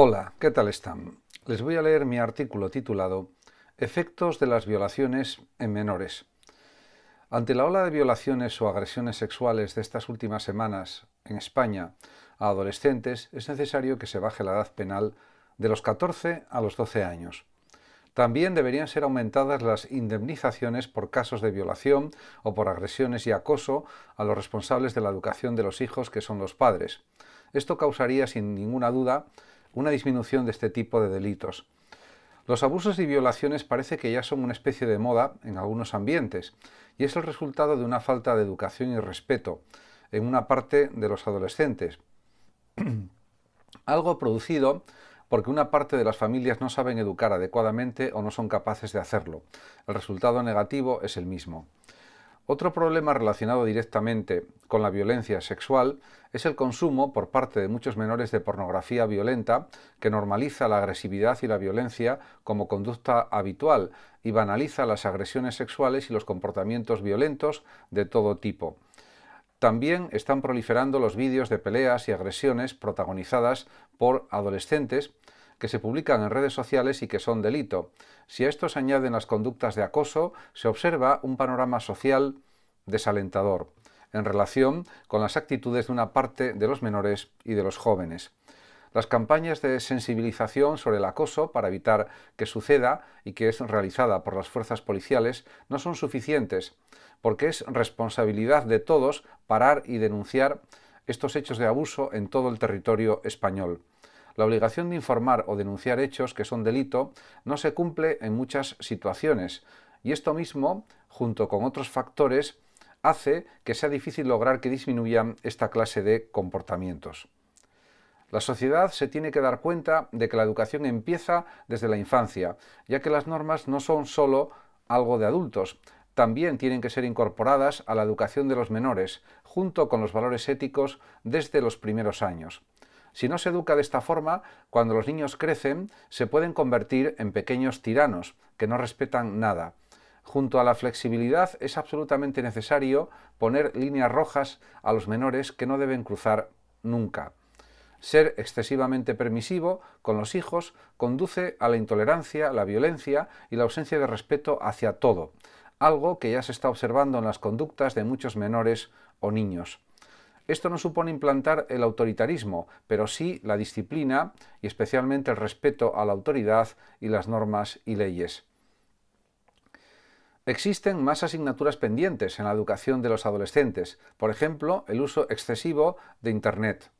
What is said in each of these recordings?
Hola, ¿qué tal están? Les voy a leer mi artículo titulado Efectos de las violaciones en menores. Ante la ola de violaciones o agresiones sexuales de estas últimas semanas en España a adolescentes, es necesario que se baje la edad penal de los 14 a los 12 años. También deberían ser aumentadas las indemnizaciones por casos de violación o por agresiones y acoso a los responsables de la educación de los hijos que son los padres. Esto causaría sin ninguna duda una disminución de este tipo de delitos. Los abusos y violaciones parece que ya son una especie de moda en algunos ambientes y es el resultado de una falta de educación y respeto en una parte de los adolescentes. Algo producido porque una parte de las familias no saben educar adecuadamente o no son capaces de hacerlo. El resultado negativo es el mismo. Otro problema relacionado directamente con la violencia sexual es el consumo por parte de muchos menores de pornografía violenta que normaliza la agresividad y la violencia como conducta habitual y banaliza las agresiones sexuales y los comportamientos violentos de todo tipo. También están proliferando los vídeos de peleas y agresiones protagonizadas por adolescentes que se publican en redes sociales y que son delito. Si a esto se añaden las conductas de acoso, se observa un panorama social desalentador en relación con las actitudes de una parte de los menores y de los jóvenes. Las campañas de sensibilización sobre el acoso para evitar que suceda y que es realizada por las fuerzas policiales no son suficientes, porque es responsabilidad de todos parar y denunciar estos hechos de abuso en todo el territorio español. La obligación de informar o denunciar hechos que son delito no se cumple en muchas situaciones y esto mismo, junto con otros factores, hace que sea difícil lograr que disminuyan esta clase de comportamientos. La sociedad se tiene que dar cuenta de que la educación empieza desde la infancia, ya que las normas no son sólo algo de adultos, también tienen que ser incorporadas a la educación de los menores, junto con los valores éticos desde los primeros años. Si no se educa de esta forma, cuando los niños crecen, se pueden convertir en pequeños tiranos, que no respetan nada. Junto a la flexibilidad es absolutamente necesario poner líneas rojas a los menores que no deben cruzar nunca. Ser excesivamente permisivo con los hijos conduce a la intolerancia, la violencia y la ausencia de respeto hacia todo, algo que ya se está observando en las conductas de muchos menores o niños. Esto no supone implantar el autoritarismo, pero sí la disciplina y especialmente el respeto a la autoridad y las normas y leyes. Existen más asignaturas pendientes en la educación de los adolescentes, por ejemplo, el uso excesivo de Internet.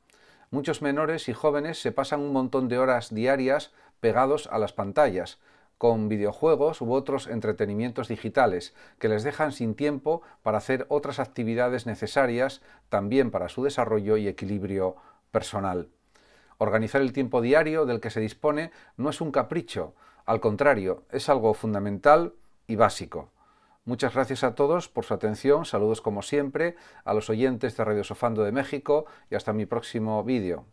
Muchos menores y jóvenes se pasan un montón de horas diarias pegados a las pantallas, con videojuegos u otros entretenimientos digitales que les dejan sin tiempo para hacer otras actividades necesarias también para su desarrollo y equilibrio personal. Organizar el tiempo diario del que se dispone no es un capricho, al contrario, es algo fundamental y básico. Muchas gracias a todos por su atención, saludos como siempre a los oyentes de Radio Sofando de México y hasta mi próximo vídeo.